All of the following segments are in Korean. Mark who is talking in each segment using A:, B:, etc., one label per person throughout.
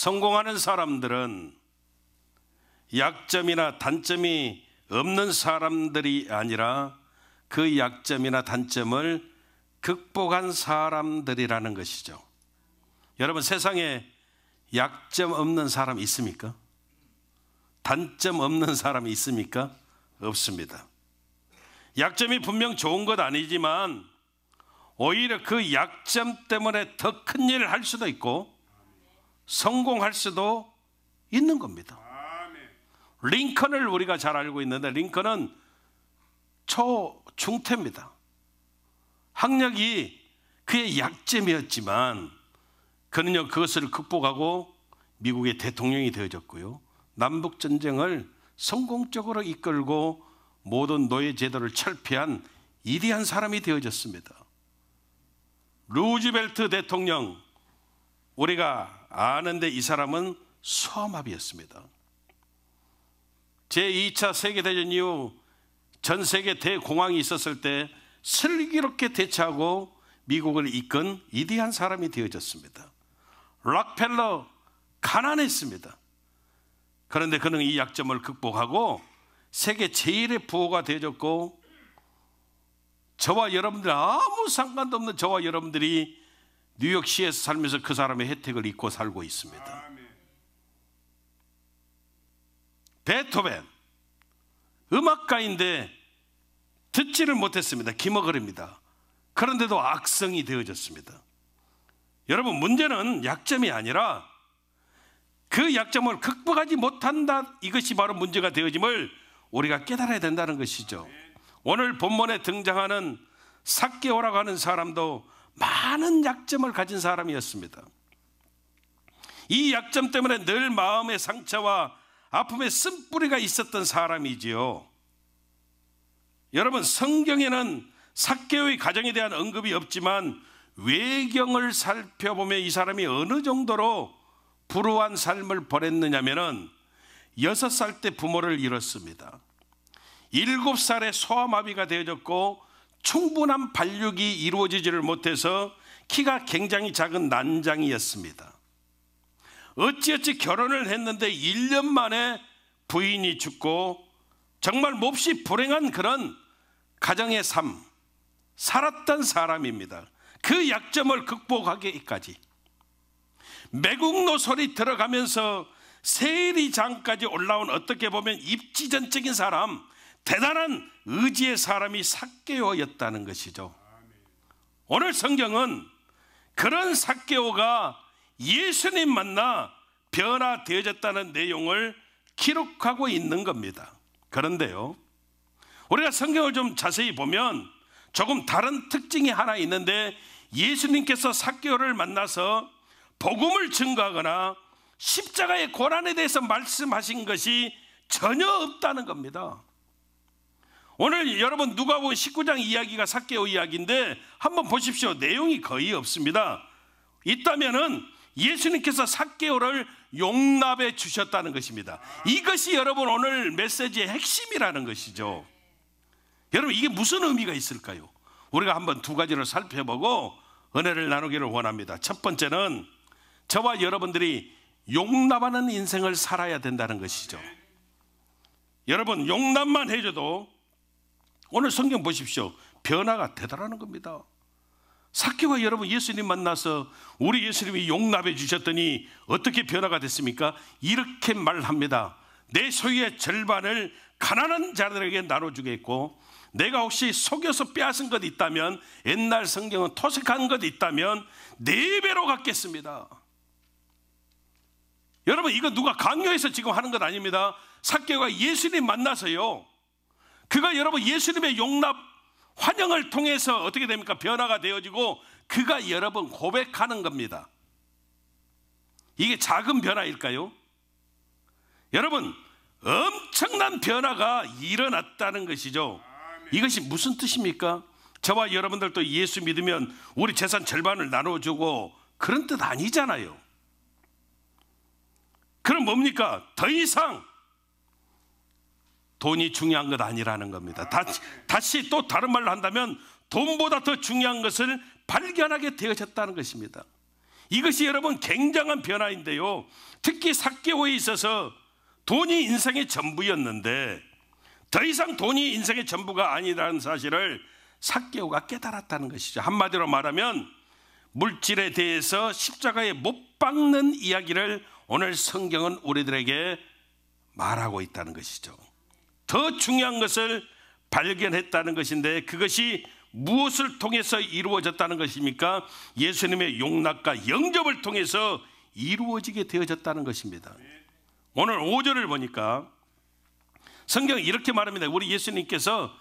A: 성공하는 사람들은 약점이나 단점이 없는 사람들이 아니라 그 약점이나 단점을 극복한 사람들이라는 것이죠. 여러분 세상에 약점 없는 사람 있습니까? 단점 없는 사람 있습니까? 없습니다. 약점이 분명 좋은 것 아니지만 오히려 그 약점 때문에 더 큰 일을 할 수도 있고 성공할 수도 있는 겁니다. 링컨을 우리가 잘 알고 있는데 링컨은 초중퇴입니다. 학력이 그의 약점이었지만 그는요 그것을 극복하고 미국의 대통령이 되어졌고요. 남북 전쟁을 성공적으로 이끌고 모든 노예 제도를 철폐한 이대한 사람이 되어졌습니다. 루즈벨트 대통령 우리가 아는데 이 사람은 수아마비였습니다. 제2차 세계대전 이후 전 세계 대공황이 있었을 때 슬기롭게 대처하고 미국을 이끈 이대한 사람이 되어졌습니다. 락펠러 가난했습니다. 그런데 그는 이 약점을 극복하고 세계 제1의 부호가 되어졌고 저와 여러분들 아무 상관도 없는 저와 여러분들이 뉴욕시에서 살면서 그 사람의 혜택을 입고 살고 있습니다. 베토벤 음악가인데 듣지를 못했습니다. 기머거립니다. 그런데도 악성이 되어졌습니다. 여러분 문제는 약점이 아니라 그 약점을 극복하지 못한다 이것이 바로 문제가 되어짐을 우리가 깨달아야 된다는 것이죠. 오늘 본문에 등장하는 삭개오라고 하는 사람도 많은 약점을 가진 사람이었습니다. 이 약점 때문에 늘 마음의 상처와 아픔의 쓴뿌리가 있었던 사람이지요. 여러분, 성경에는 사케오의 가정에 대한 언급이 없지만 외경을 살펴보면 이 사람이 어느 정도로 불우한 삶을 보냈느냐면은 여살때 부모를 잃었습니다. 일 살에 소아마비가 되어졌고 충분한 발육이 이루어지지를 못해서 키가 굉장히 작은 난장이었습니다. 어찌어찌 결혼을 했는데 1년 만에 부인이 죽고 정말 몹시 불행한 그런 가정의 삶, 살았던 사람입니다. 그 약점을 극복하기까지. 매국노 소리 들어가면서 세리장까지 올라온 어떻게 보면 입지전적인 사람, 대단한 의지의 사람이 삭개오였다는 것이죠. 오늘 성경은 그런 삭개오가 예수님 만나 변화되어졌다는 내용을 기록하고 있는 겁니다. 그런데요, 우리가 성경을 좀 자세히 보면 조금 다른 특징이 하나 있는데 예수님께서 삭개오를 만나서 복음을 증거하거나 십자가의 고난에 대해서 말씀하신 것이 전혀 없다는 겁니다. 오늘 여러분 누가보음 19장 이야기가 사개오 이야기인데 한번 보십시오. 내용이 거의 없습니다. 있다면은 예수님께서 사개오를 용납해 주셨다는 것입니다. 이것이 여러분 오늘 메시지의 핵심이라는 것이죠. 여러분 이게 무슨 의미가 있을까요? 우리가 한번 두 가지를 살펴보고 은혜를 나누기를 원합니다. 첫 번째는 저와 여러분들이 용납하는 인생을 살아야 된다는 것이죠. 여러분 용납만 해줘도 오늘 성경 보십시오. 변화가 대단라는 겁니다. 사케와 여러분 예수님 만나서 우리 예수님이 용납해 주셨더니 어떻게 변화가 됐습니까? 이렇게 말합니다. 내 소유의 절반을 가난한 자들에게 나눠주겠고 내가 혹시 속여서 빼앗은 것 있다면 옛날 성경은 토색한 것 있다면 네 배로 갚겠습니다. 여러분 이거 누가 강요해서 지금 하는 것 아닙니다. 사케와 예수님 만나서요. 그가 여러분 예수님의 용납 환영을 통해서 어떻게 됩니까? 변화가 되어지고 그가 여러분 고백하는 겁니다. 이게 작은 변화일까요? 여러분 엄청난 변화가 일어났다는 것이죠. 이것이 무슨 뜻입니까? 저와 여러분들도 예수 믿으면 우리 재산 절반을 나눠주고 그런 뜻 아니잖아요. 그럼 뭡니까? 더 이상 돈이 중요한 것 아니라는 겁니다. 다, 다시 또 다른 말로 한다면 돈보다 더 중요한 것을 발견하게 되어졌다는 것입니다. 이것이 여러분 굉장한 변화인데요. 특히 사개오에 있어서 돈이 인생의 전부였는데 더 이상 돈이 인생의 전부가 아니라는 사실을 사개오가 깨달았다는 것이죠. 한마디로 말하면 물질에 대해서 십자가에 못 박는 이야기를 오늘 성경은 우리들에게 말하고 있다는 것이죠. 더 중요한 것을 발견했다는 것인데 그것이 무엇을 통해서 이루어졌다는 것입니까? 예수님의 용납과 영접을 통해서 이루어지게 되어졌다는 것입니다. 오늘 5절을 보니까 성경 이렇게 말합니다. 우리 예수님께서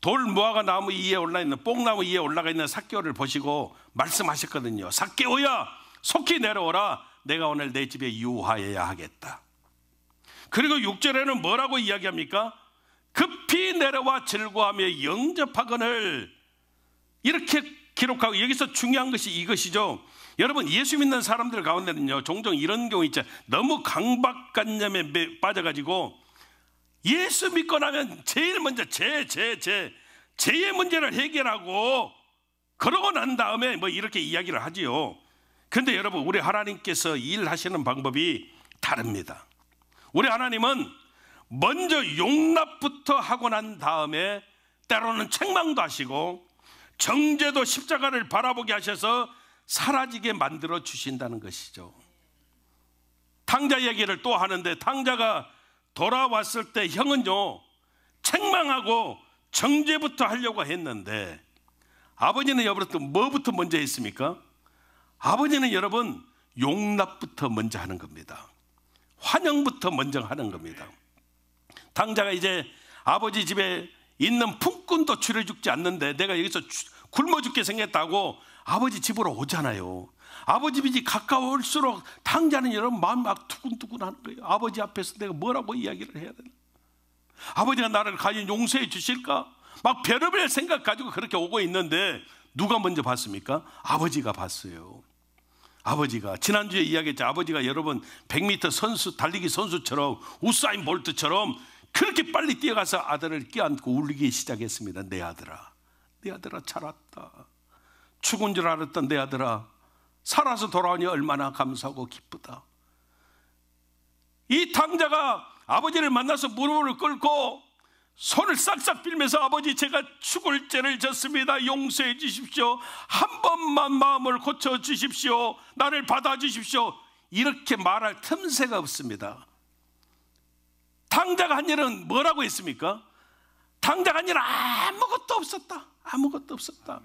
A: 돌 무화과 나무 위에 올라 있는 뽕나무 위에 올라가 있는 삭개오를 보시고 말씀하셨거든요. 삭개오야 속히 내려오라. 내가 오늘 내 집에 유화해야 하겠다. 그리고 6절에는 뭐라고 이야기합니까? 급히 내려와 즐거하며 영접하거늘 이렇게 기록하고 여기서 중요한 것이 이것이죠. 여러분 예수 믿는 사람들 가운데는요 종종 이런 경우 있죠. 너무 강박관념에 빠져가지고 예수 믿고 나면 제일 먼저 제제제 제의 문제를 해결하고 그러고 난 다음에 뭐 이렇게 이야기를 하지요. 근데 여러분 우리 하나님께서 일하시는 방법이 다릅니다. 우리 하나님은 먼저 용납부터 하고 난 다음에 때로는 책망도 하시고 정제도 십자가를 바라보게 하셔서 사라지게 만들어 주신다는 것이죠. 탕자 얘기를 또 하는데 탕자가 돌아왔을 때 형은요 책망하고 정죄부터 하려고 했는데 아버지는 여러분 뭐부터 먼저 했습니까? 아버지는 여러분 용납부터 먼저 하는 겁니다. 환영부터 먼저 하는 겁니다. 당자가 이제 아버지 집에 있는 품꾼도 줄여 죽지 않는데 내가 여기서 굶어 죽게 생겼다고 아버지 집으로 오잖아요. 아버지 집이 가까울수록 당자는 여러분 마음 막 두근두근 하는 거예요. 아버지 앞에서 내가 뭐라고 이야기를 해야 되나? 아버지가 나를 과연 용서해 주실까? 막 별의별 생각 가지고 그렇게 오고 있는데 누가 먼저 봤습니까? 아버지가 봤어요. 아버지가 지난주에 이야기했죠. 아버지가 여러분 100m 선수 달리기 선수처럼 우사인 볼트처럼 그렇게 빨리 뛰어가서 아들을 끼안고 울리기 시작했습니다. 내 아들아. 내 아들아 잘 왔다. 죽은 줄 알았던 내 아들아 살아서 돌아오니 얼마나 감사하고 기쁘다. 이 탕자가 아버지를 만나서 무릎을 꿇고 손을 싹싹 빌면서 아버지 제가 죽을 죄를 졌습니다. 용서해 주십시오. 한 번만 마음을 고쳐 주십시오. 나를 받아 주십시오. 이렇게 말할 틈새가 없습니다. 당장 한 일은 뭐라고 했습니까? 당장 한 일은 아무것도 없었다. 아무것도 없었다.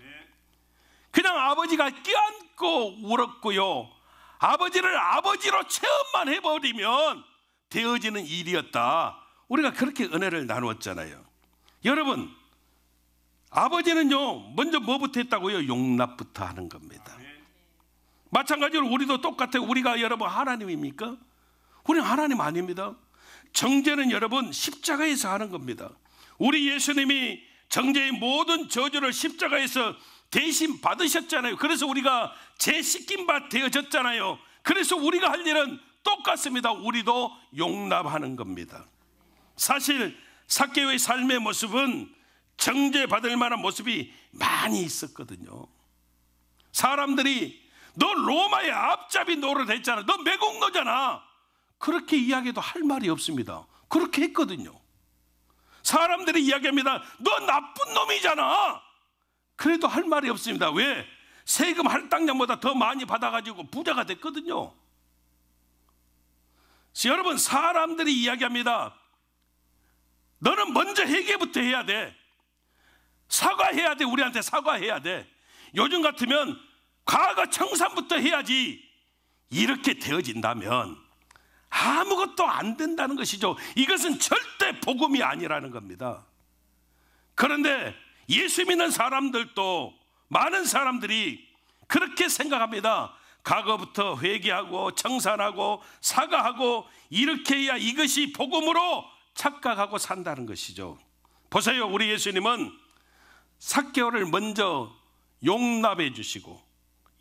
A: 그냥 아버지가 끼안고 울었고요. 아버지를 아버지로 체험만 해버리면 되어지는 일이었다. 우리가 그렇게 은혜를 나누었잖아요. 여러분, 아버지는요, 먼저 뭐부터 했다고요? 용납부터 하는 겁니다. 마찬가지로 우리도 똑같아요. 우리가 여러분 하나님입니까? 우리는 하나님 아닙니다. 정죄는 여러분 십자가에서 하는 겁니다. 우리 예수님이 정죄의 모든 저주를 십자가에서 대신 받으셨잖아요. 그래서 우리가 제 씻긴 바 되어졌잖아요. 그래서 우리가 할 일은 똑같습니다. 우리도 용납하는 겁니다. 사실 사케의 삶의 모습은 정죄받을 만한 모습이 많이 있었거든요. 사람들이 너 로마의 앞잡이 노릇 했잖아. 너 매국노잖아. 그렇게 이야기도 할 말이 없습니다. 그렇게 했거든요. 사람들이 이야기합니다. 너 나쁜 놈이잖아. 그래도 할 말이 없습니다. 왜? 세금 할당량보다 더 많이 받아가지고 부자가 됐거든요. 여러분, 사람들이 이야기합니다. 너는 먼저 회개부터 해야 돼. 사과해야 돼. 우리한테 사과해야 돼. 요즘 같으면 과거 청산부터 해야지. 이렇게 되어진다면 아무것도 안 된다는 것이죠. 이것은 절대 복음이 아니라는 겁니다. 그런데 예수 믿는 사람들도 많은 사람들이 그렇게 생각합니다. 과거부터 회개하고 청산하고 사과하고 이렇게 해야 이것이 복음으로 착각하고 산다는 것이죠. 보세요. 우리 예수님은 사개월을 먼저 용납해 주시고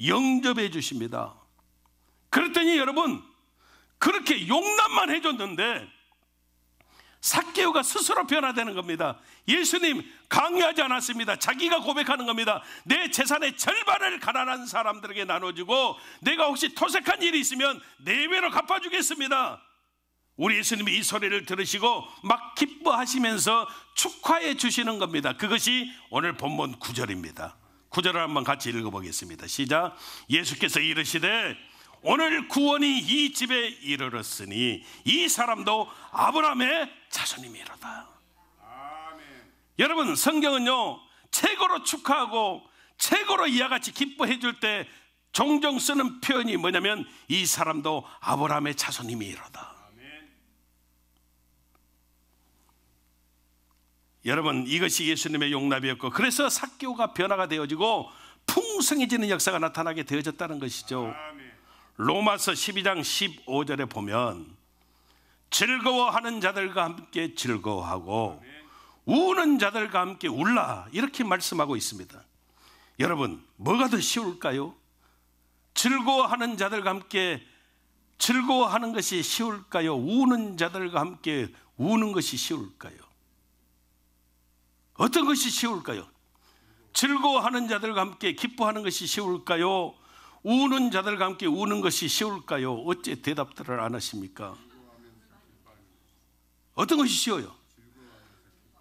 A: 영접해 주십니다. 그랬더니 여러분 그렇게 용납만 해줬는데 사개오가 스스로 변화되는 겁니다. 예수님 강요하지 않았습니다. 자기가 고백하는 겁니다. 내 재산의 절반을 가난한 사람들에게 나눠주고 내가 혹시 토색한 일이 있으면 내외로 갚아주겠습니다. 우리 예수님이 이 소리를 들으시고 막 기뻐하시면서 축하해 주시는 겁니다. 그것이 오늘 본문 9절입니다. 9절을 한번 같이 읽어보겠습니다. 시작. 예수께서 이르시되 오늘 구원이 이 집에 이르렀으니 이 사람도 아브라함의 자손임이로다. 여러분 성경은요 최고로 축하하고 최고로 이와 같이 기뻐해 줄 때 종종 쓰는 표현이 뭐냐면 이 사람도 아브라함의 자손임이로다. 여러분 이것이 예수님의 용납이었고 그래서 사교가 변화가 되어지고 풍성해지는 역사가 나타나게 되어졌다는 것이죠. 로마서 12장 15절에 보면 즐거워하는 자들과 함께 즐거워하고 우는 자들과 함께 울라 이렇게 말씀하고 있습니다. 여러분 뭐가 더 쉬울까요? 즐거워하는 자들과 함께 즐거워하는 것이 쉬울까요? 우는 자들과 함께 우는 것이 쉬울까요? 어떤 것이 쉬울까요? 즐거워하는 자들과 함께 기뻐하는 것이 쉬울까요? 우는 자들과 함께 우는 것이 쉬울까요? 어째 대답들을 안 하십니까? 어떤 것이 쉬워요?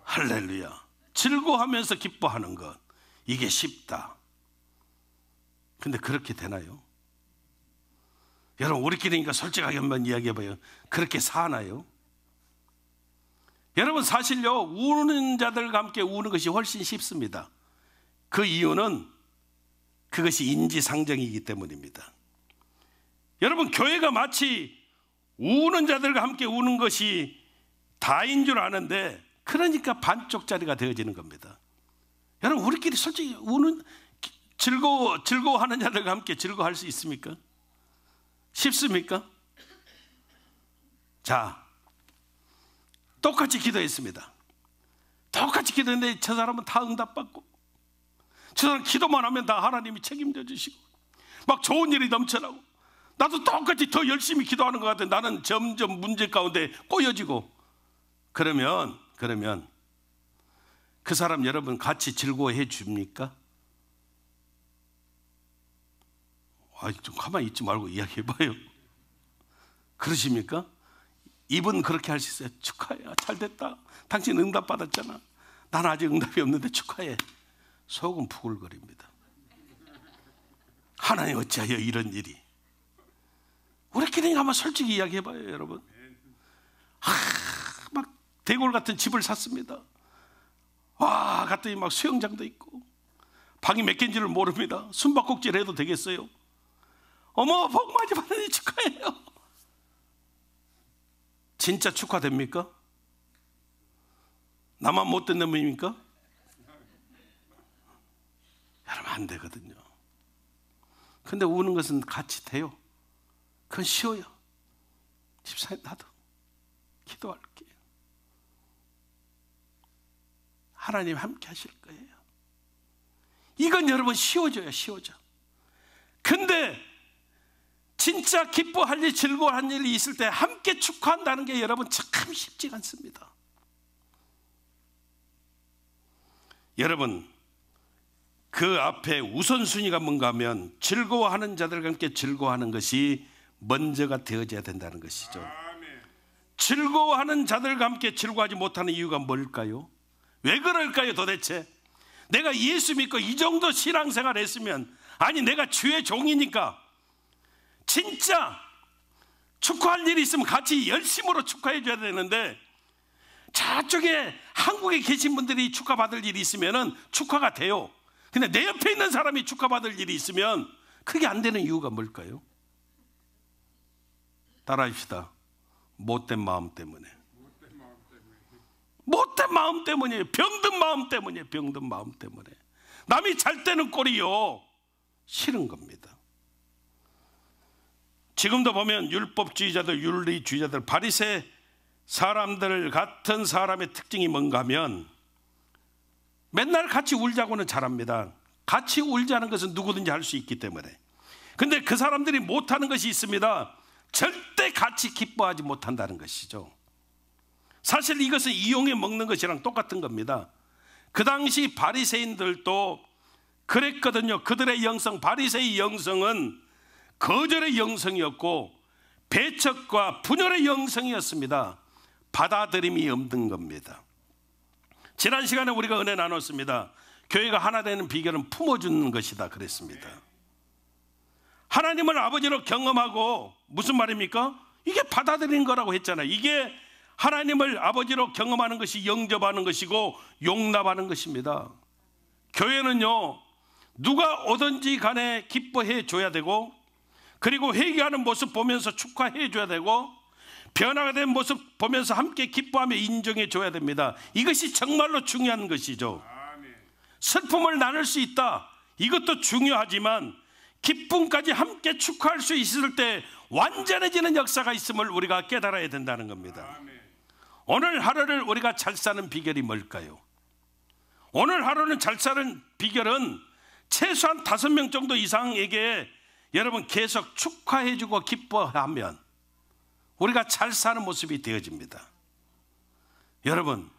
A: 할렐루야. 즐거워하면서 기뻐하는 것. 이게 쉽다. 근데 그렇게 되나요? 여러분, 우리끼리니까 그러니까 솔직하게 한번 이야기해봐요. 그렇게 사나요? 여러분 사실요 우는 자들과 함께 우는 것이 훨씬 쉽습니다. 그 이유는 그것이 인지상정이기 때문입니다. 여러분 교회가 마치 우는 자들과 함께 우는 것이 다인 줄 아는데 그러니까 반쪽짜리가 되어지는 겁니다. 여러분 우리끼리 솔직히 우는 즐거워 즐거워하는 자들과 함께 즐거워할 수 있습니까? 쉽습니까? 자, 똑같이 기도했습니다. 똑같이 기도했는데 저 사람은 다 응답받고 저 사람 기도만 하면 다 하나님이 책임져 주시고 막 좋은 일이 넘쳐나고 나도 똑같이 더 열심히 기도하는 것 같아. 나는 점점 문제 가운데 꼬여지고 그러면 그러면 그 사람 여러분 같이 즐거워해 줍니까? 아좀 가만히 있지 말고 이야기해봐요. 그러십니까? 입은 그렇게 할 수 있어요. 축하해. 아, 잘 됐다. 당신 응답 받았잖아. 난 아직 응답이 없는데 축하해. 속은 부글거립니다. 하나님 어찌하여 이런 일이. 우리끼리 한번 솔직히 이야기해봐요, 여러분. 아, 막 대골 같은 집을 샀습니다. 와, 갔더니 막 수영장도 있고, 방이 몇 개인지를 모릅니다. 숨바꼭질 해도 되겠어요? 어머, 복 많이 받으니 축하해요. 진짜 축하됩니까? 나만 못된 놈입니까? 여러분 안 되거든요. 근데 우는 것은 같이 돼요. 그건 쉬워요. 집사님 나도 기도할게요. 하나님 함께 하실 거예요. 이건 여러분 쉬워져요, 쉬워져. 근데 진짜 기뻐할 일, 즐거워할 일이 있을 때 함께 축하한다는 게 여러분 참 쉽지 않습니다. 여러분, 그 앞에 우선순위가 뭔가 하면 즐거워하는 자들과 함께 즐거워하는 것이 먼저가 되어져야 된다는 것이죠. 즐거워하는 자들과 함께 즐거워하지 못하는 이유가 뭘까요? 왜 그럴까요 도대체? 내가 예수 믿고 이 정도 신앙생활 했으면 아니 내가 주의 종이니까 진짜 축하할 일이 있으면 같이 열심으로 축하해 줘야 되는데 저쪽에 한국에 계신 분들이 축하받을 일이 있으면 축하가 돼요. 근데 내 옆에 있는 사람이 축하받을 일이 있으면 그게 안 되는 이유가 뭘까요? 따라합시다. 못된 마음 때문에. 못된 마음 때문이에요. 병든 마음 때문이에요. 병든 마음 때문에. 남이 잘 때는 꼴이요. 싫은 겁니다. 지금도 보면 율법주의자들, 윤리주의자들, 바리새 사람들 같은 사람의 특징이 뭔가 하면 맨날 같이 울자고는 잘합니다. 같이 울자는 것은 누구든지 할 수 있기 때문에. 근데 그 사람들이 못하는 것이 있습니다. 절대 같이 기뻐하지 못한다는 것이죠. 사실 이것은 이용해 먹는 것이랑 똑같은 겁니다. 그 당시 바리새인들도 그랬거든요. 그들의 영성, 바리새의 영성은 거절의 영성이었고 배척과 분열의 영성이었습니다. 받아들임이 없는 겁니다. 지난 시간에 우리가 은혜 나눴습니다. 교회가 하나 되는 비결은 품어주는 것이다 그랬습니다. 하나님을 아버지로 경험하고 무슨 말입니까? 이게 받아들인 거라고 했잖아요. 이게 하나님을 아버지로 경험하는 것이 영접하는 것이고 용납하는 것입니다. 교회는요, 누가 오든지 간에 기뻐해 줘야 되고 그리고 회개하는 모습 보면서 축하해 줘야 되고 변화가 된 모습 보면서 함께 기뻐하며 인정해 줘야 됩니다. 이것이 정말로 중요한 것이죠. 슬픔을 나눌 수 있다. 이것도 중요하지만 기쁨까지 함께 축하할 수 있을 때 완전해지는 역사가 있음을 우리가 깨달아야 된다는 겁니다. 오늘 하루를 우리가 잘 사는 비결이 뭘까요? 오늘 하루는 잘 사는 비결은 최소한 다섯 명 정도 이상에게 여러분 계속 축하해주고 기뻐하면 우리가 잘 사는 모습이 되어집니다. 여러분,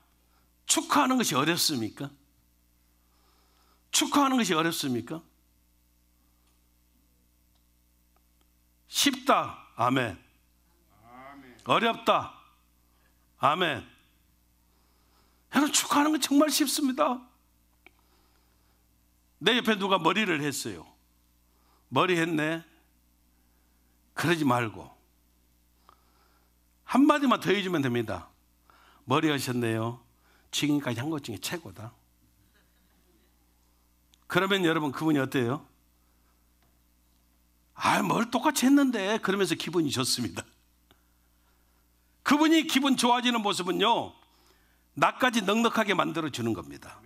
A: 축하하는 것이 어렵습니까? 축하하는 것이 어렵습니까? 쉽다. 아멘. 어렵다. 아멘. 여러분, 축하하는 건 정말 쉽습니다. 내 옆에 누가 머리를 했어요. 머리 했네. 그러지 말고 한 마디만 더 해주면 됩니다. 머리 하셨네요. 지금까지 한 것 중에 최고다. 그러면 여러분 그분이 어때요? 아, 뭘 똑같이 했는데 그러면서 기분이 좋습니다. 그분이 기분 좋아지는 모습은요. 나까지 넉넉하게 만들어 주는 겁니다.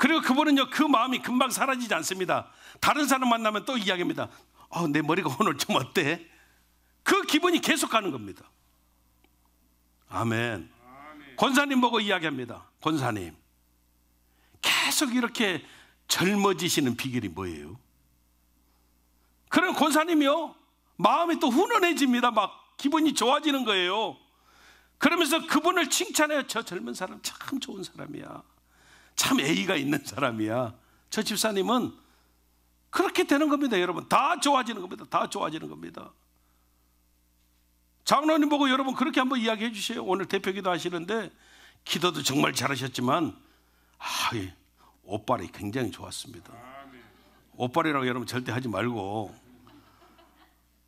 A: 그리고 그분은요, 그 마음이 금방 사라지지 않습니다. 다른 사람 만나면 또 이야기합니다. 어, 내 머리가 오늘 좀 어때? 그 기분이 계속 가는 겁니다. 아멘. 권사님 보고 이야기합니다. 권사님. 계속 이렇게 젊어지시는 비결이 뭐예요? 그럼 권사님이요, 마음이 또 훈훈해집니다. 막 기분이 좋아지는 거예요. 그러면서 그분을 칭찬해요. 저 젊은 사람 참 좋은 사람이야. 참 애의가 있는 사람이야. 저 집사님은 그렇게 되는 겁니다, 여러분. 다 좋아지는 겁니다. 다 좋아지는 겁니다. 장로님 보고 여러분 그렇게 한번 이야기해 주세요. 오늘 대표 기도 하시는데 기도도 정말 잘하셨지만 아, 예. 옷발이 굉장히 좋았습니다. 옷발이라고 여러분 절대 하지 말고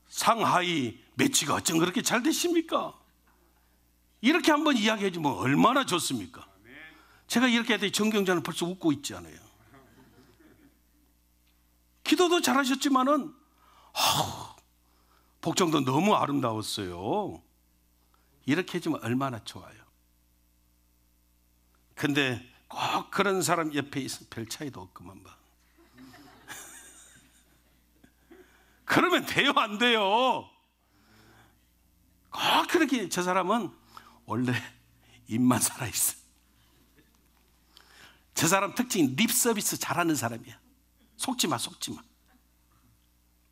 A: 상하이 매치가 어쩜 그렇게 잘 되십니까? 이렇게 한번 이야기해 주면 얼마나 좋습니까? 제가 이렇게 해도 니 정경자는 벌써 웃고 있지 않아요. 기도도 잘하셨지만은 허, 복정도 너무 아름다웠어요. 이렇게 해주면 얼마나 좋아요. 근데 꼭 그런 사람 옆에 있으면 별 차이도 없구만 봐. 그러면 돼요, 안 돼요? 꼭 그렇게 저 사람은 원래 입만 살아있어. 저 사람 특징이 립 서비스 잘하는 사람이야. 속지 마, 속지 마.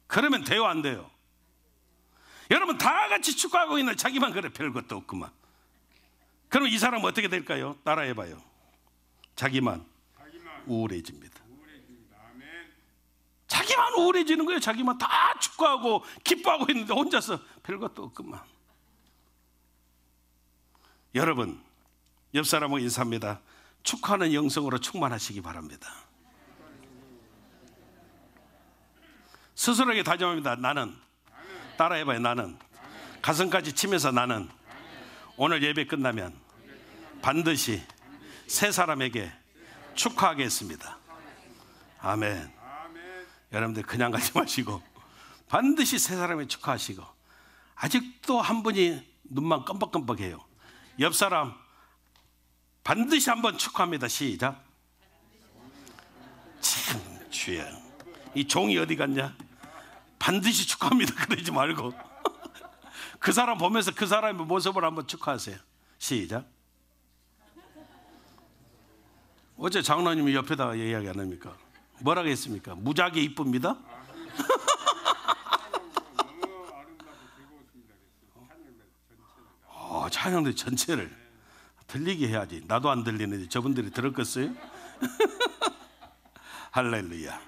A: 그러면 돼요, 안 돼요? 여러분, 다 같이 축구하고 있는 자기만 그래, 별것도 없구만. 그럼 이 사람 은 어떻게 될까요? 따라해봐요. 자기만, 자기만. 우울해집니다. 우울해집니다. 자기만 우울해지는 거예요. 자기만 다 축구하고 기뻐하고 있는데 혼자서 별것도 없구만. 여러분, 옆 사람하고 인사합니다. 축하하는 영성으로 충만하시기 바랍니다. 스스로에게 다짐합니다. 나는 따라해봐요. 나는 가슴까지 치면서 나는 오늘 예배 끝나면 반드시 세 사람에게 축하하겠습니다. 아멘. 여러분들 그냥 가지 마시고 반드시 세 사람에 축하하시고 아직도 한 분이 눈만 깜박깜박해요. 옆 사람 반드시 한번 축하합니다. 시작. 참 주여. 이 종이 어디 갔냐? 반드시 축하합니다. 그러지 말고. 그 사람 보면서 그 사람의 모습을 한번 축하하세요. 시작. 어제 장로님이 옆에다 이야기 안 합니까? 뭐라고 했습니까? 무작위 이쁩니다. 어, 찬양대 전체를. 들리게 해야지. 나도 안 들리는데 저분들이 들었겠어요? 할렐루야.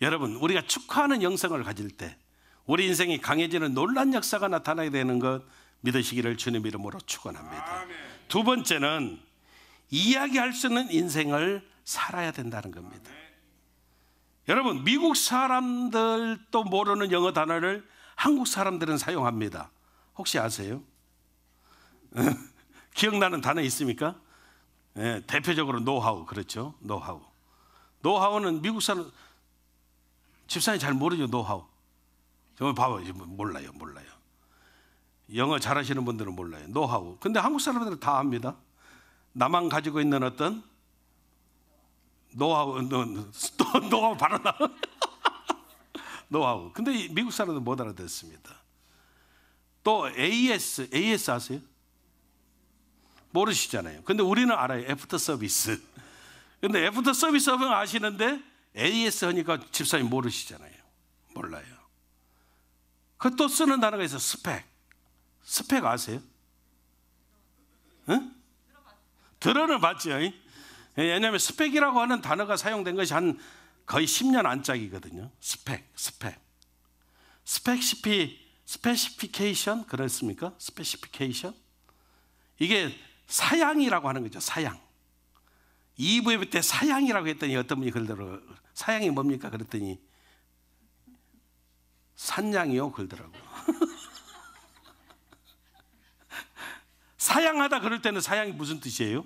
A: 여러분, 우리가 축하하는 영성을 가질 때 우리 인생이 강해지는 놀란 역사가 나타나게 되는 것 믿으시기를 주님 이름으로 축원합니다. 두 번째는 이야기할 수 있는 인생을 살아야 된다는 겁니다. 여러분, 미국 사람들도 모르는 영어 단어를 한국 사람들은 사용합니다. 혹시 아세요? 기억나는 단어 있습니까? 예, 대표적으로 노하우 그렇죠. 노하우. 노하우는 미국 사람 집사님 잘 모르죠 노하우. 정말 봐봐 몰라요 몰라요. 영어 잘하시는 분들은 몰라요 노하우. 근데 한국 사람들은 다 압니다. 나만 가지고 있는 어떤 노하우 또 노하우 바로 나 노하우. 근데 미국 사람들은 못 알아듣습니다. 또 AS AS 아세요? 모르시잖아요. 근데 우리는 알아요. 애프터 서비스. 근데 애프터 서비스 하면 아시는데 AS 하니까 집사님 모르시잖아요. 몰라요. 그 또 쓰는 단어가 있어 요 스펙. 스펙 아세요? 응? 들어는 봤죠. 예, 왜냐하면 스펙이라고 하는 단어가 사용된 것이 한 거의 10년 안짝이거든요. 스펙, 스펙. 스펙시피, 스페시피케이션, 그랬습니까 스페시피케이션? 이게 사양이라고 하는 거죠. 사양. 이부 예배 때 사양이라고 했더니 어떤 분이 그러더라고요. 사양이 뭡니까? 그랬더니 산양이요 그러더라고요. 사양하다 그럴 때는 사양이 무슨 뜻이에요?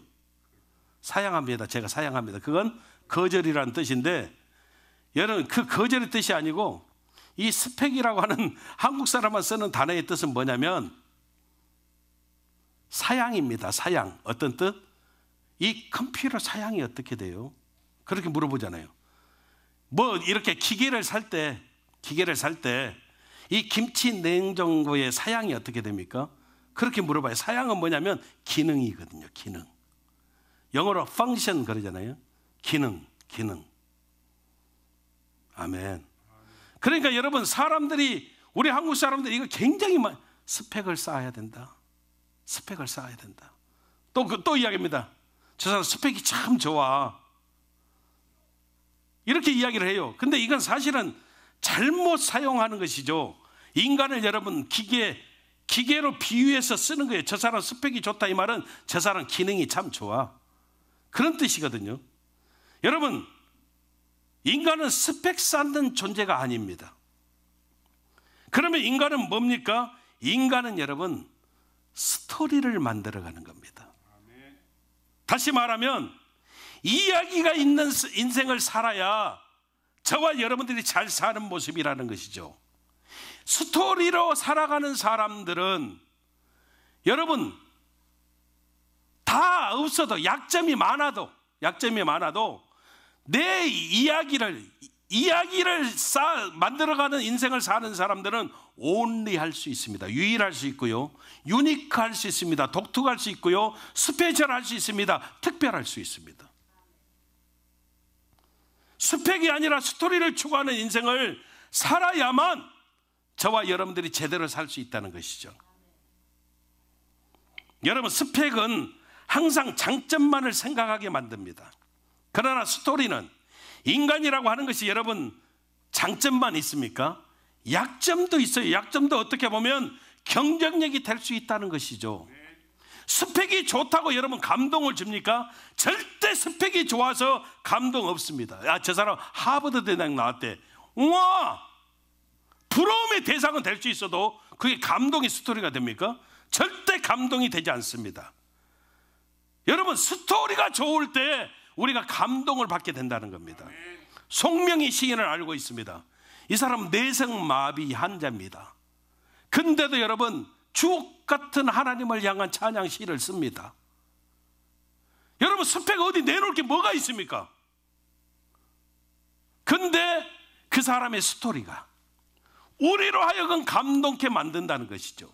A: 사양합니다. 제가 사양합니다. 그건 거절이라는 뜻인데 여러분 그 거절의 뜻이 아니고 이 스펙이라고 하는 한국 사람만 쓰는 단어의 뜻은 뭐냐면 사양입니다. 사양. 어떤 뜻? 이 컴퓨터 사양이 어떻게 돼요? 그렇게 물어보잖아요. 뭐 이렇게 기계를 살 때, 기계를 살 때 이 김치 냉장고의 사양이 어떻게 됩니까? 그렇게 물어봐요. 사양은 뭐냐면 기능이거든요. 기능. 영어로 function 그러잖아요. 기능, 기능. 아멘. 그러니까 여러분 사람들이 우리 한국 사람들이 이거 굉장히 스펙을 쌓아야 된다. 스펙을 쌓아야 된다. 또, 그, 또 이야기입니다. 저 사람 스펙이 참 좋아. 이렇게 이야기를 해요. 근데 이건 사실은 잘못 사용하는 것이죠. 인간을 여러분 기계, 기계로 비유해서 쓰는 거예요. 저 사람 스펙이 좋다 이 말은 저 사람 기능이 참 좋아. 그런 뜻이거든요. 여러분, 인간은 스펙 쌓는 존재가 아닙니다. 그러면 인간은 뭡니까? 인간은 여러분 스토리를 만들어가는 겁니다. 다시 말하면 이야기가 있는 인생을 살아야 저와 여러분들이 잘 사는 모습이라는 것이죠. 스토리로 살아가는 사람들은 여러분 다 없어도 약점이 많아도 약점이 많아도 내 이야기를 이야기를 쌓 만들어가는 인생을 사는 사람들은 온리할 수 있습니다. 유일할 수 있고요. 유니크할 수 있습니다. 독특할 수 있고요. 스페셜할 수 있습니다. 특별할 수 있습니다. 스펙이 아니라 스토리를 추구하는 인생을 살아야만 저와 여러분들이 제대로 살 수 있다는 것이죠. 여러분 스펙은 항상 장점만을 생각하게 만듭니다. 그러나 스토리는 인간이라고 하는 것이 여러분 장점만 있습니까? 약점도 있어요. 약점도 어떻게 보면 경쟁력이 될 수 있다는 것이죠. 스펙이 좋다고 여러분 감동을 줍니까? 절대 스펙이 좋아서 감동 없습니다. 야, 아, 저 사람 하버드 대학 나왔대. 우와! 부러움의 대상은 될 수 있어도 그게 감동의 스토리가 됩니까? 절대 감동이 되지 않습니다. 여러분, 스토리가 좋을 때 우리가 감동을 받게 된다는 겁니다. 송명희 시인을 알고 있습니다. 이 사람 내성 마비 한자입니다. 근데도 여러분 주옥 같은 하나님을 향한 찬양 시를 씁니다. 여러분 스펙 어디 내놓을 게 뭐가 있습니까? 근데 그 사람의 스토리가 우리로 하여금 감동케 만든다는 것이죠.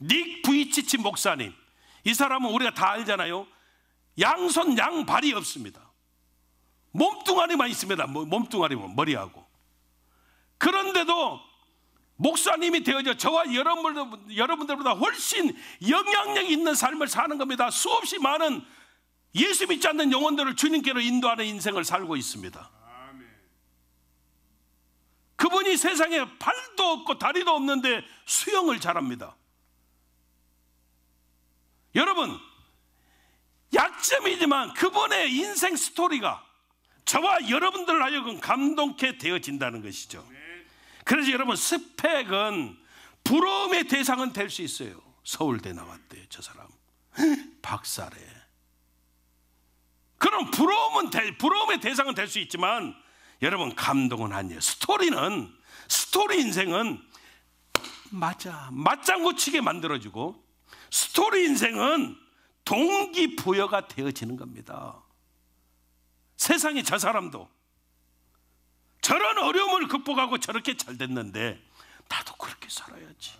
A: 닉 부이치치 목사님 이 사람은 우리가 다 알잖아요. 양손 양발이 없습니다. 몸뚱아리만 있습니다. 뭐, 몸뚱아리만 머리하고. 그런데도 목사님이 되어져 저와 여러분들, 여러분들보다 훨씬 영향력 있는 삶을 사는 겁니다. 수없이 많은 예수 믿지 않는 영혼들을 주님께로 인도하는 인생을 살고 있습니다. 그분이 세상에 팔도 없고 다리도 없는데 수영을 잘합니다. 여러분, 가점이지만 그분의 인생 스토리가 저와 여러분들 하여금 감동케 되어진다는 것이죠. 그래서 여러분 스펙은 부러움의 대상은 될 수 있어요. 서울대 나왔대 요저 사람 박사래. 그럼 부러움은 대, 부러움의 대상은 될 수 있지만 여러분 감동은 아니에요. 스토리는 스토리 인생은 맞아 맞장구 치게 만들어주고 스토리 인생은 동기부여가 되어지는 겁니다. 세상에저 사람도 저런 어려움을 극복하고 저렇게 잘 됐는데 나도 그렇게 살아야지.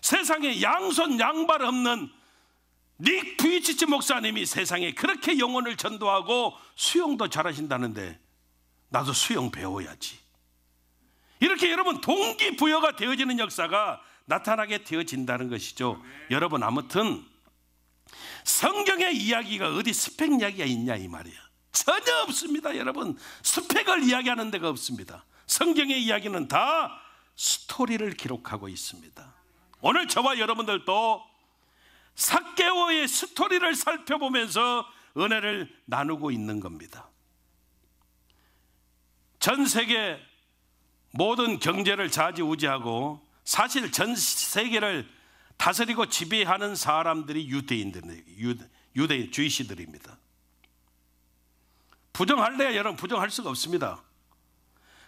A: 세상에 양손 양발 없는 닉브이치치 목사님이 세상에 그렇게 영혼을 전도하고 수영도 잘하신다는데 나도 수영 배워야지. 이렇게 여러분 동기부여가 되어지는 역사가 나타나게 되어진다는 것이죠. 아 여러분 아무튼 성경의 이야기가 어디 스펙 이야기가 있냐 이 말이에요. 전혀 없습니다, 여러분. 스펙을 이야기하는 데가 없습니다. 성경의 이야기는 다 스토리를 기록하고 있습니다. 오늘 저와 여러분들도 사개오의 스토리를 살펴보면서 은혜를 나누고 있는 겁니다. 전 세계 모든 경제를 좌지우지하고 사실 전 세계를 다스리고 지배하는 사람들이 유대인들, 이 유대, 인 주이시들입니다. 부정할래야 여러분 부정할 수가 없습니다.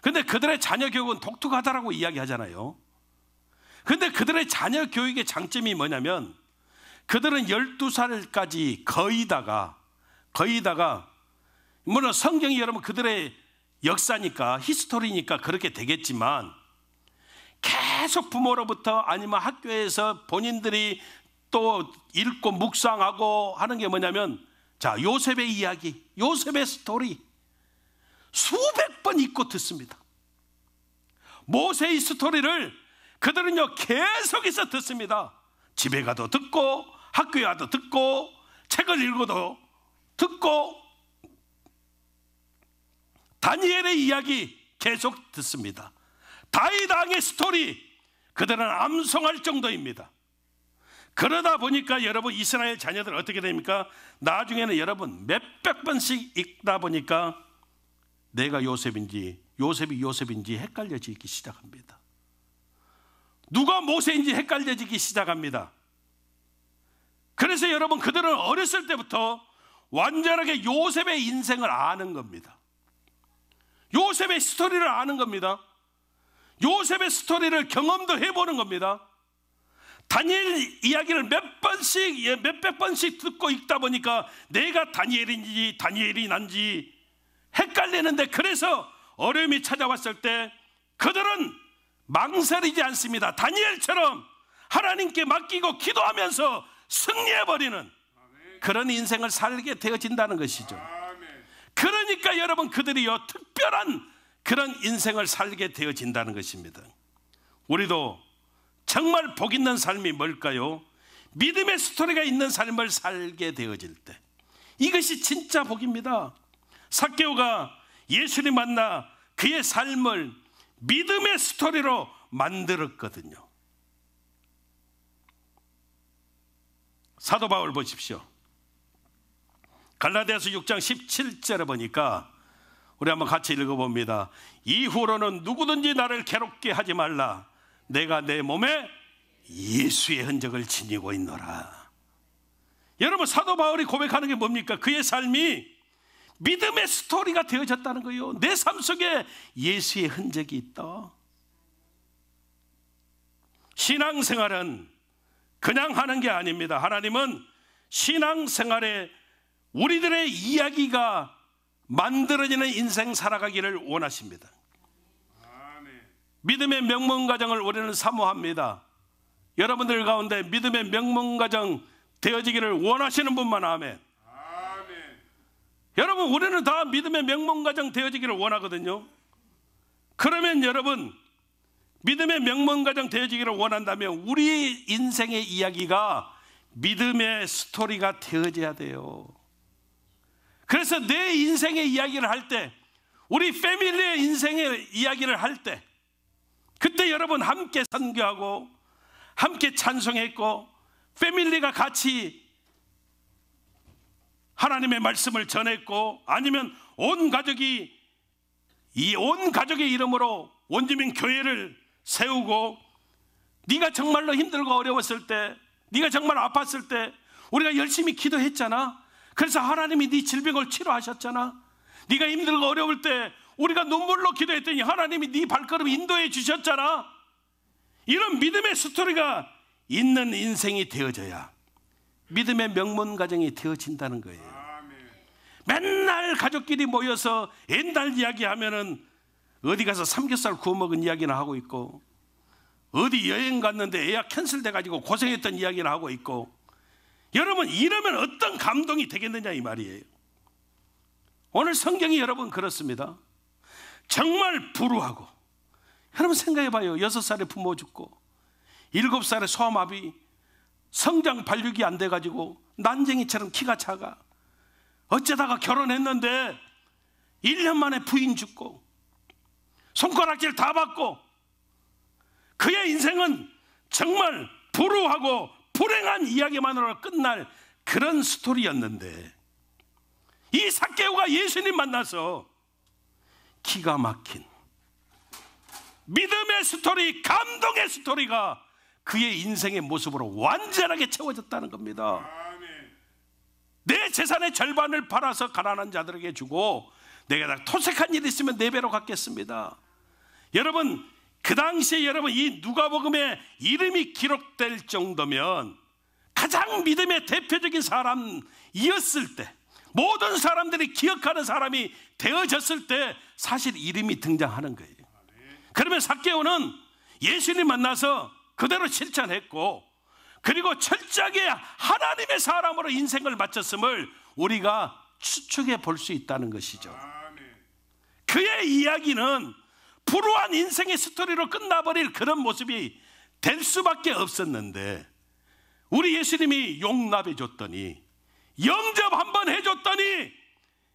A: 근데 그들의 자녀 교육은 독특하다라고 이야기하잖아요. 근데 그들의 자녀 교육의 장점이 뭐냐면 그들은 12살까지 거의다가 거의다가 물론 성경이 여러분 그들의 역사니까 히스토리니까 그렇게 되겠지만 계속 부모로부터 아니면 학교에서 본인들이 또 읽고 묵상하고 하는 게 뭐냐면 자, 요셉의 이야기, 요셉의 스토리 수백 번 읽고 듣습니다. 모세의 스토리를 그들은요 계속해서 듣습니다. 집에 가도 듣고 학교에 가도 듣고 책을 읽어도 듣고 다니엘의 이야기 계속 듣습니다. 다이당의 스토리 그들은 암송할 정도입니다. 그러다 보니까 여러분 이스라엘 자녀들 어떻게 됩니까? 나중에는 여러분 몇백 번씩 읽다 보니까 내가 요셉인지 요셉이 요셉인지 헷갈려지기 시작합니다. 누가 모세인지 헷갈려지기 시작합니다. 그래서 여러분 그들은 어렸을 때부터 완전하게 요셉의 인생을 아는 겁니다. 요셉의 스토리를 아는 겁니다. 요셉의 스토리를 경험도 해보는 겁니다. 다니엘 이야기를 몇 번씩, 예, 몇백 번씩 듣고 읽다 보니까 내가 다니엘인지 다니엘이 난지 헷갈리는데 그래서 어려움이 찾아왔을 때 그들은 망설이지 않습니다. 다니엘처럼 하나님께 맡기고 기도하면서 승리해버리는 그런 인생을 살게 되어진다는 것이죠. 그러니까 여러분 그들이요, 특별한 그런 인생을 살게 되어진다는 것입니다. 우리도 정말 복 있는 삶이 뭘까요? 믿음의 스토리가 있는 삶을 살게 되어질 때. 이것이 진짜 복입니다. 사케오가 예수를 만나 그의 삶을 믿음의 스토리로 만들었거든요. 사도 바울 보십시오. 갈라디아서 6장 17절에 보니까 우리 한번 같이 읽어봅니다. 이후로는 누구든지 나를 괴롭게 하지 말라. 내가 내 몸에 예수의 흔적을 지니고 있노라. 여러분, 사도 바울이 고백하는 게 뭡니까? 그의 삶이 믿음의 스토리가 되어졌다는 거예요. 내 삶 속에 예수의 흔적이 있다. 신앙생활은 그냥 하는 게 아닙니다. 하나님은 신앙생활에 우리들의 이야기가 만들어지는 인생 살아가기를 원하십니다. 믿음의 명문가정을 우리는 사모합니다. 여러분들 가운데 믿음의 명문가정 되어지기를 원하시는 분만 아멘. 여러분, 우리는 다 믿음의 명문가정 되어지기를 원하거든요. 그러면 여러분, 믿음의 명문가정 되어지기를 원한다면 우리 인생의 이야기가 믿음의 스토리가 되어져야 돼요. 그래서 내 인생의 이야기를 할 때, 우리 패밀리의 인생의 이야기를 할 때, 그때 여러분 함께 선교하고, 함께 찬송했고, 패밀리가 같이 하나님의 말씀을 전했고, 아니면 온 가족이 이 온 가족의 이름으로 원주민 교회를 세우고, 네가 정말로 힘들고 어려웠을 때, 네가 정말 아팠을 때, 우리가 열심히 기도했잖아. 그래서 하나님이 네 질병을 치료하셨잖아. 네가 힘들고 어려울 때 우리가 눈물로 기도했더니 하나님이 네 발걸음 인도해 주셨잖아. 이런 믿음의 스토리가 있는 인생이 되어져야 믿음의 명문 가정이 되어진다는 거예요. 맨날 가족끼리 모여서 옛날 이야기하면은 어디 가서 삼겹살 구워 먹은 이야기나 하고 있고 어디 여행 갔는데 예약 캔슬돼 가지고 고생했던 이야기나 하고 있고 여러분 이러면 어떤 감동이 되겠느냐 이 말이에요. 오늘 성경이 여러분 그렇습니다. 정말 불우하고 여러분 생각해 봐요. 여섯 살에 부모 죽고 일곱 살에 소아마비 성장 발육이 안돼 가지고 난쟁이처럼 키가 작아 어쩌다가 결혼했는데 1년 만에 부인 죽고 손가락질 다 받고 그의 인생은 정말 불우하고 불행한 이야기만으로 끝날 그런 스토리였는데 이사케오가 예수님 만나서 기가 막힌 믿음의 스토리, 감동의 스토리가 그의 인생의 모습으로 완전하게 채워졌다는 겁니다. 내 재산의 절반을 팔아서 가난한 자들에게 주고 내가 토색한 일이 있으면 네 배로 갚겠습니다. 여러분 그 당시에 여러분 이 누가복음에 이름이 기록될 정도면 가장 믿음의 대표적인 사람이었을 때 모든 사람들이 기억하는 사람이 되어졌을 때 사실 이름이 등장하는 거예요. 그러면 사케오는 예수님 만나서 그대로 실천했고 그리고 철저하게 하나님의 사람으로 인생을 마쳤음을 우리가 추측해 볼 수 있다는 것이죠. 그의 이야기는 불우한 인생의 스토리로 끝나버릴 그런 모습이 될 수밖에 없었는데 우리 예수님이 용납해 줬더니 영접 한번 해줬더니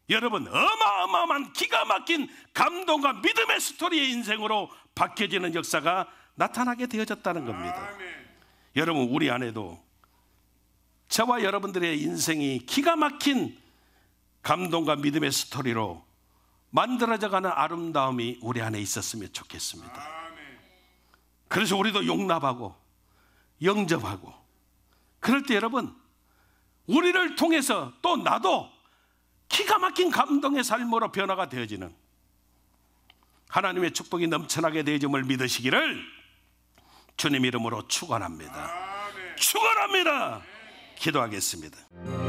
A: 여러분 어마어마한 기가 막힌 감동과 믿음의 스토리의 인생으로 바뀌어지는 역사가 나타나게 되어졌다는 겁니다. 아멘. 여러분 우리 안에도 저와 여러분들의 인생이 기가 막힌 감동과 믿음의 스토리로 만들어져가는 아름다움이 우리 안에 있었으면 좋겠습니다. 그래서 우리도 용납하고 영접하고 그럴 때 여러분 우리를 통해서 또 나도 기가 막힌 감동의 삶으로 변화가 되어지는 하나님의 축복이 넘쳐나게 되어짐을 믿으시기를 주님 이름으로 축원합니다. 축원합니다. 기도하겠습니다.